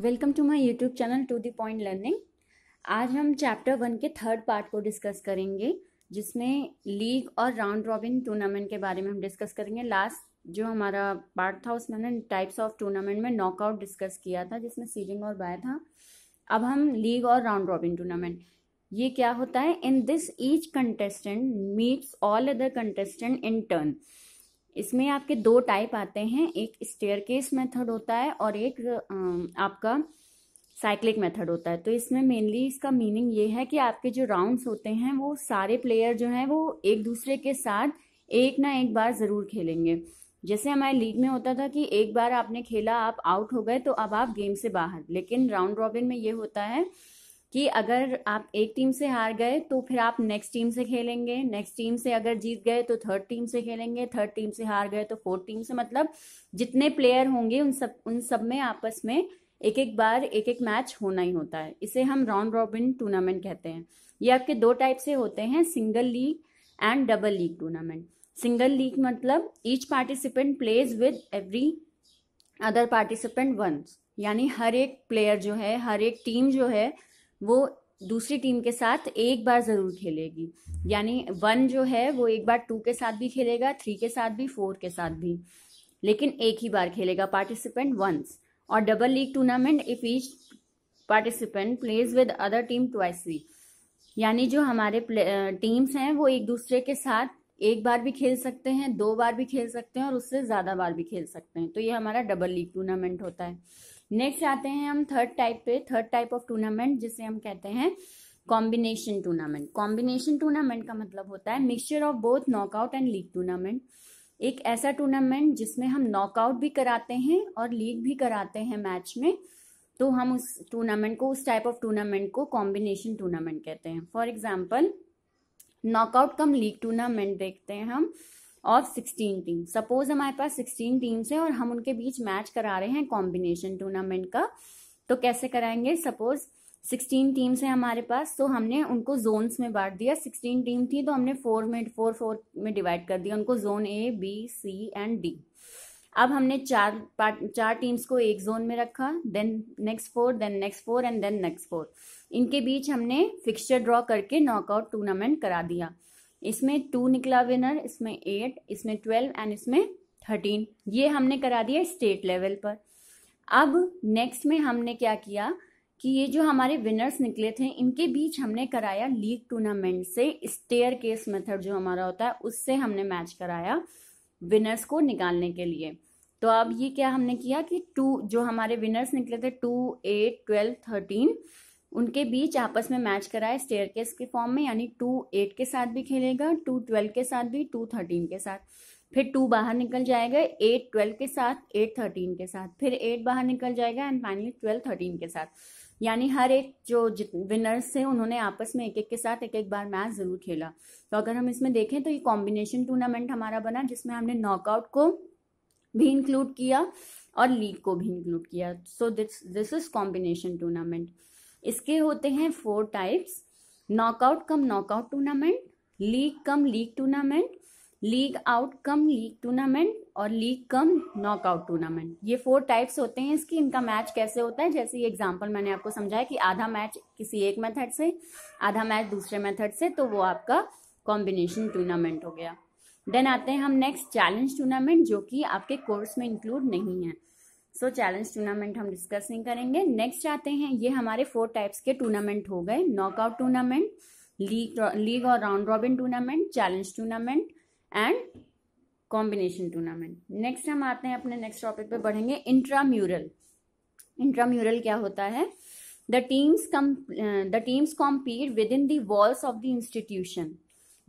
welcome to my YouTube channel to the point learning आज हम chapter one के third part को discuss करेंगे जिसमें लीग और राउंड रॉबिन टूर्नामेंट के बारे में हम डिस्कस करेंगे लास्ट जो हमारा पार्ट था उसमें हमने टाइप्स ऑफ टूर्नामेंट में नॉकआउट डिस्कस किया था जिसमें सीजिंग और बाय था अब हम लीग और राउंड रॉबिन टूर्नामेंट ये क्या होता है in this each contestant meets all other contestant in turn इसमें आपके दो टाइप आते हैं एक स्टेयरकेस मेथड होता है और एक आपका साइक्लिक मेथड होता है तो इसमें मेनली इसका मीनिंग ये है कि आपके जो राउंड्स होते हैं वो सारे प्लेयर जो हैं वो एक दूसरे के साथ एक ना एक बार ज़रूर खेलेंगे जैसे हमारे लीग में होता था कि एक बार आपने खेला आप आउट हो गए तो अब आप गेम से बाहर लेकिन राउंड रॉबिन में ये होता है कि अगर आप एक टीम से हार गए तो फिर आप नेक्स्ट टीम से खेलेंगे नेक्स्ट टीम से अगर जीत गए तो थर्ड टीम से खेलेंगे थर्ड टीम से हार गए तो फोर्थ टीम से मतलब जितने प्लेयर होंगे उन सब उन सब में आपस में एक एक बार एक एक मैच होना ही होता है इसे हम राउंड रॉबिन टूर्नामेंट कहते हैं ये आपके दो टाइप से होते हैं single league and double league tournament single league मतलब each participant plays with every other participant once यानी हर एक प्लेयर जो है हर एक टीम जो है वो दूसरी टीम के साथ एक बार ज़रूर खेलेगी यानी वन जो है वो एक बार टू के साथ भी खेलेगा थ्री के साथ भी फोर के साथ भी लेकिन एक ही बार खेलेगा पार्टिसिपेंट वंस और double league tournament if each participant plays with other team twice we यानी जो हमारे टीम्स हैं वो एक दूसरे के साथ एक बार भी खेल सकते हैं दो बार भी खेल सकते हैं और उससे ज़्यादा बार भी खेल सकते हैं तो ये हमारा डबल लीग टूर्नामेंट होता है नेक्स्ट आते हैं हम थर्ड टाइप पे थर्ड टाइप ऑफ टूर्नामेंट जिसे हम कहते हैं कॉम्बिनेशन टूर्नामेंट कॉम्बिनेशन टूर्नामेंट का मतलब होता है mixture of both knockout and league tournament एक ऐसा टूर्नामेंट जिसमें हम नॉकआउट भी कराते हैं और लीग भी कराते हैं मैच में तो हम उस टूर्नामेंट को उस टाइप ऑफ टूर्नामेंट को कॉम्बिनेशन टूर्नामेंट कहते हैं for example knockout cum league tournament देखते हैं हम ऑफ सिक्सटीन टीम सपोज हमारे पास सिक्सटीन टीम्स हैं और हम उनके बीच मैच करा रहे हैं कॉम्बिनेशन टूर्नामेंट का तो कैसे कराएंगे सपोज सिक्सटीन टीम्स हैं हमारे पास तो हमने उनको जोन्स में बांट दिया सिक्सटीन टीम थी तो हमने फोर में फोर फोर में डिवाइड कर दिया उनको zone A B C and D अब हमने चार पार्ट चार टीम्स को एक जोन में रखा then next four then next four and then next four इनके बीच हमने फिक्सचर ड्रॉ करके नॉकआउट टूर्नामेंट करा दिया इसमें टू निकला विनर इसमें एट इसमें ट्वेल्व एंड इसमें थर्टीन ये हमने करा दिया स्टेट लेवल पर अब नेक्स्ट में हमने क्या किया कि ये जो हमारे विनर्स निकले थे इनके बीच हमने कराया लीग टूर्नामेंट से स्टेयर केस मेथड जो हमारा होता है उससे हमने मैच कराया विनर्स को निकालने के लिए तो अब ये क्या हमने किया कि टू जो हमारे विनर्स निकले थे टू एट ट्वेल्व थर्टीन उनके बीच आपस में मैच कराए स्टेयर केस के फॉर्म में यानी टू एट के साथ भी खेलेगा टू ट्वेल्व के साथ भी टू थर्टीन के साथ फिर टू बाहर निकल जाएगा एट ट्वेल्व के साथ एट थर्टीन के साथ फिर एट बाहर निकल जाएगा एंड फाइनली ट्वेल्व थर्टीन के साथ यानी हर एक जो विनर्स थे उन्होंने आपस में एक एक के साथ एक एक बार मैच ज़रूर खेला तो अगर हम इसमें देखें तो ये कॉम्बिनेशन टूर्नामेंट हमारा बना जिसमें हमने नॉकआउट को भी इंक्लूड किया और लीग को भी इंक्लूड किया so this this is combination tournament इसके होते हैं four types knockout cum knockout tournament league cum league tournament league out cum league tournament और लीग कम नॉकआउट टूर्नामेंट ये फोर टाइप्स होते हैं इसकी इनका मैच कैसे होता है जैसे ये एग्जांपल मैंने आपको समझाया कि आधा मैच किसी एक मेथड से आधा मैच दूसरे मेथड से तो वो आपका कॉम्बिनेशन टूर्नामेंट हो गया देन आते हैं हम नेक्स्ट चैलेंज टूर्नामेंट जो कि आपके कोर्स में इंक्लूड नहीं है सो चैलेंज टूर्नामेंट हम डिस्कस नहीं करेंगे नेक्स्ट आते हैं ये हमारे फोर टाइप्स के टूर्नामेंट हो गए नॉकआउट टूर्नामेंट लीग लीग और round robin tournament challenge tournament and combination tournament next हम आते हैं अपने नेक्स्ट टॉपिक पे बढ़ेंगे इंट्राम्यूरल इंट्राम्यूरल क्या होता है the teams come the teams compete within the walls of the institution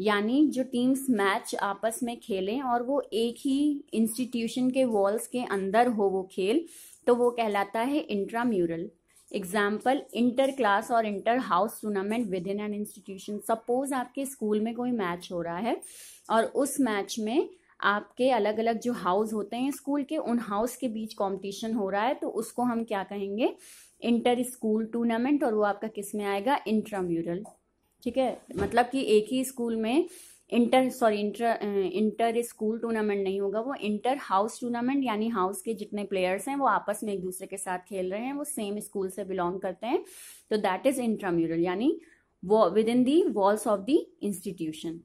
यानी जो टीम्स मैच आपस में खेलें और वो एक ही इंस्टीट्यूशन के वॉल्स के अंदर हो वो खेल तो वो कहलाता है इंट्राम्यूरल एग्जाम्पल इंटर क्लास और inter house tournament within an institution suppose आपके स्कूल में कोई मैच हो रहा है और उस मैच में आपके अलग अलग जो हाउस होते हैं स्कूल के उन हाउस के बीच कंपटीशन हो रहा है तो उसको हम क्या कहेंगे इंटर स्कूल टूर्नामेंट और वो आपका किस में आएगा इंट्राम्यूरल ठीक है मतलब कि एक ही स्कूल में inter sorry inter inter school tournament नहीं होगा वो इंटर हाउस टूर्नामेंट यानी हाउस के जितने प्लेयर्स हैं वो आपस में एक दूसरे के साथ खेल रहे हैं वो सेम स्कूल से बिलोंग करते हैं तो दैट इज इंट्राम्यूरल यानी वो within the walls of the institution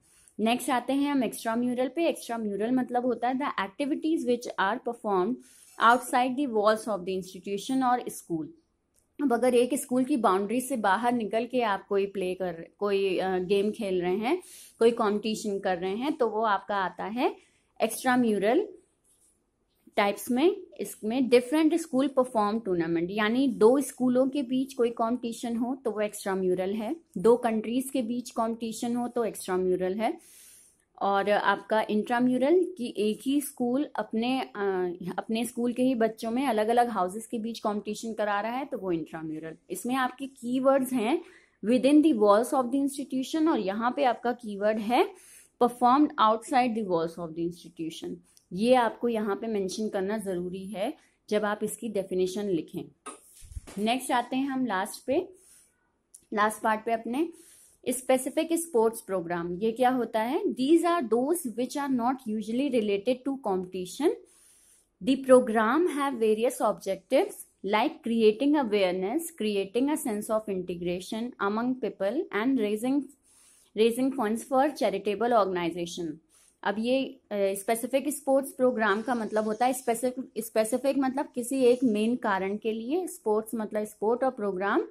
next आते हैं हम एक्स्ट्रा म्यूरल पे एक्स्ट्रा म्यूरल मतलब होता है the activities which are perform outside dolls walls of the institution और स्कूल अब अगर एक स्कूल की बाउंड्री से बाहर निकल के आप कोई प्ले कर कोई गेम खेल रहे हैं कोई कंपटीशन कर रहे हैं तो वो आपका आता है एक्स्ट्रा म्यूरल टाइप्स में इसमें डिफरेंट स्कूल परफॉर्म टूर्नामेंट यानी दो स्कूलों के बीच कोई कंपटीशन हो तो वो एक्स्ट्रा म्यूरल है दो कंट्रीज के बीच कंपटीशन हो तो एक्स्ट्रा म्यूरल है और आपका इंट्राम्यूरल कि एक ही स्कूल अपने आ, अपने स्कूल के ही बच्चों में अलग अलग हाउसेस के बीच कंपटीशन करा रहा है तो वो इंट्राम्यूरल इसमें आपके कीवर्ड्स हैं within the walls of the institution और यहाँ पे आपका कीवर्ड है perform outside the walls of the institution ये आपको यहाँ पे मेंशन करना ज़रूरी है जब आप इसकी डेफिनेशन लिखें नेक्स्ट आते हैं हम लास्ट पे लास्ट पार्ट पे अपने स्पेसिफिक स्पोर्ट्स प्रोग्राम ये क्या होता है these are those which are not usually related to competition the program have various objective like creating awareness creating a sense of integration among people and raising raising fund for charitable organisation अब ये specific sports programme का मतलब होता है specific specific मतलब किसी एक main कारण के लिए स्पोर्ट्स मतलब स्पोर्ट और प्रोग्राम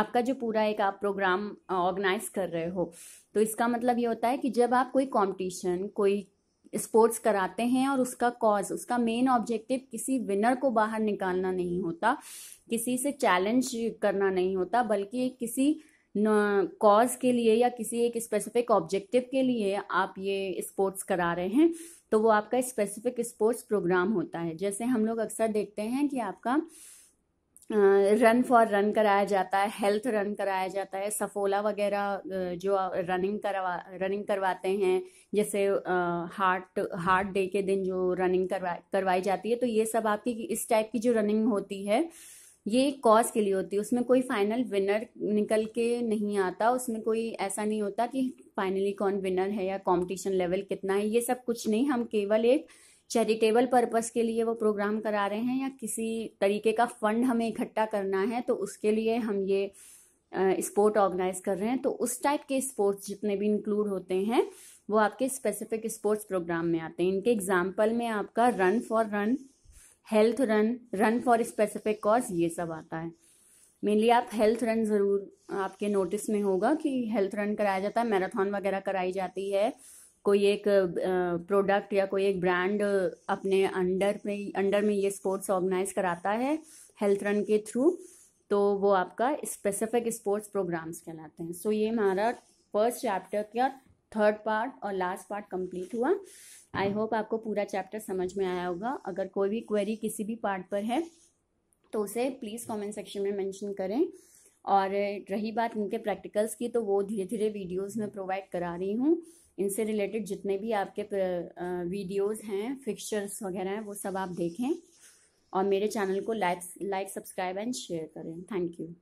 आपका जो पूरा एक आप प्रोग्राम ऑर्गेनाइज कर रहे हो तो इसका मतलब ये होता है कि जब आप कोई कंपटीशन कोई स्पोर्ट्स कराते हैं और उसका कॉज उसका मेन ऑब्जेक्टिव किसी विनर को बाहर निकालना नहीं होता किसी से चैलेंज करना नहीं होता बल्कि किसी कॉज के लिए या किसी एक स्पेसिफिक ऑब्जेक्टिव के लिए आप ये स्पोर्ट्स करा रहे हैं तो वो आपका स्पेसिफिक स्पोर्ट्स प्रोग्राम होता है जैसे हम लोग अक्सर देखते हैं कि आपका रन फॉर रन कराया जाता है हेल्थ रन कराया जाता है सफोला वगैरह जो रनिंग करवा रनिंग करवाते हैं जैसे हार्ट हार्ट डे के दिन जो रनिंग करवा करवाई जाती है तो ये सब आपकी इस टाइप की जो रनिंग होती है ये एक कॉज के लिए होती है उसमें कोई फाइनल विनर निकल के नहीं आता उसमें कोई ऐसा नहीं होता कि फाइनली कौन विनर है या कंपटीशन लेवल कितना है ये सब कुछ नहीं हम केवल एक चैरिटेबल पर्पस के लिए वो प्रोग्राम करा रहे हैं या किसी तरीके का फंड हमें इकट्ठा करना है तो उसके लिए हम ये स्पोर्ट ऑर्गेनाइज कर रहे हैं तो उस टाइप के स्पोर्ट्स जितने भी इंक्लूड होते हैं वो आपके स्पेसिफिक स्पोर्ट्स प्रोग्राम में आते हैं इनके एग्जाम्पल में आपका run for run health run run for specific cause ये सब आता है मेनली आप हेल्थ रन ज़रूर आपके नोटिस में होगा कि हेल्थ रन कराया जाता है मैराथन वगैरह कराई जाती है कोई एक प्रोडक्ट या कोई एक ब्रांड अपने अंडर में अंडर में ये स्पोर्ट्स ऑर्गेनाइज कराता है हेल्थ रन के थ्रू तो वो आपका स्पेसिफिक स्पोर्ट्स प्रोग्राम्स कहलाते हैं सो so, ये हमारा फर्स्ट चैप्टर का थर्ड पार्ट और लास्ट पार्ट कंप्लीट हुआ आई होप आपको पूरा चैप्टर समझ में आया होगा अगर कोई भी क्वेरी किसी भी पार्ट पर है तो उसे प्लीज़ कमेंट सेक्शन में मेंशन करें और रही बात उनके प्रैक्टिकल्स की तो वो धीरे धीरे वीडियोस में प्रोवाइड करा रही हूँ इनसे रिलेटेड जितने भी आपके वीडियोस हैं फिक्चर्स वगैरह हैं वो सब आप देखें और मेरे चैनल को like like subscribe and share करें थैंक यू